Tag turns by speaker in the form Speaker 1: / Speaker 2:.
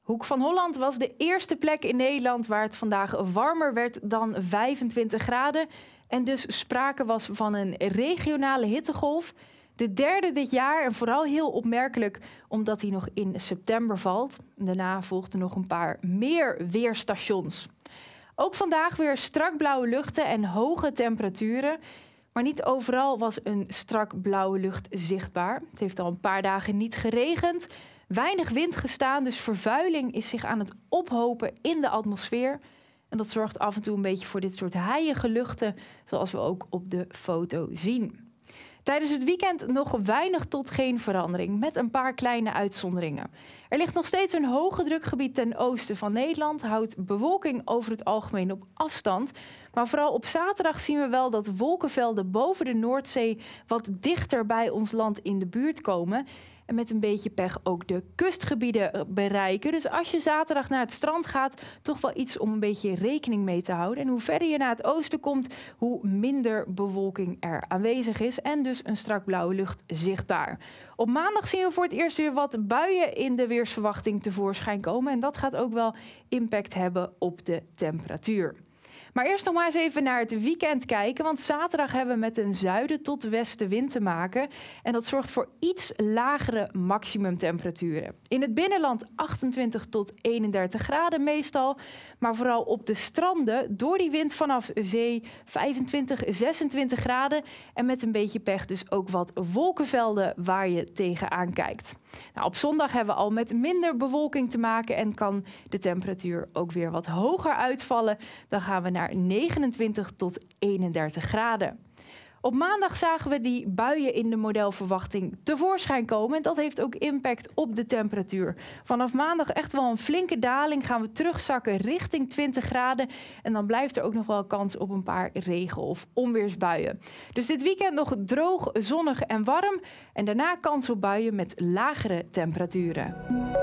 Speaker 1: Hoek van Holland was de eerste plek in Nederland waar het vandaag warmer werd dan 25 graden. En dus sprake was van een regionale hittegolf. De derde dit jaar en vooral heel opmerkelijk omdat die nog in september valt. Daarna volgden nog een paar meer weerstations. Ook vandaag weer strak blauwe luchten en hoge temperaturen. Maar niet overal was een strak blauwe lucht zichtbaar. Het heeft al een paar dagen niet geregend, weinig wind gestaan, dus vervuiling is zich aan het ophopen in de atmosfeer. En dat zorgt af en toe een beetje voor dit soort heilige luchten, zoals we ook op de foto zien. Tijdens het weekend nog weinig tot geen verandering, met een paar kleine uitzonderingen. Er ligt nog steeds een hoge drukgebied ten oosten van Nederland, houdt bewolking over het algemeen op afstand. Maar vooral op zaterdag zien we wel dat wolkenvelden boven de Noordzee wat dichter bij ons land in de buurt komen. En met een beetje pech ook de kustgebieden eh, bereiken. Dus als je zaterdag naar het strand gaat, toch wel iets om een beetje rekening mee te houden. En hoe verder je naar het oosten komt, hoe minder bewolking er aanwezig is. En dus een strak blauwe lucht zichtbaar. Op maandag zien we voor het eerst weer wat buien in de weer weersverwachting tevoorschijn komen. En dat gaat ook wel impact hebben op de temperatuur. Maar eerst nog maar eens even naar het weekend kijken. Want zaterdag hebben we met een zuiden tot westen wind te maken. En dat zorgt voor iets lagere maximumtemperaturen. In het binnenland 28 tot 31 graden meestal. Maar vooral op de stranden, door die wind vanaf zee 25, 26 graden. En met een beetje pech dus ook wat wolkenvelden waar je tegenaan kijkt. Nou, op zondag hebben we al met minder bewolking te maken en kan de temperatuur ook weer wat hoger uitvallen. Dan gaan we naar 29 tot 31 graden. Op maandag zagen we die buien in de modelverwachting tevoorschijn komen. En dat heeft ook impact op de temperatuur. Vanaf maandag echt wel een flinke daling. Gaan we terugzakken richting 20 graden. En dan blijft er ook nog wel kans op een paar regen- of onweersbuien. Dus dit weekend nog droog, zonnig en warm. En daarna kans op buien met lagere temperaturen.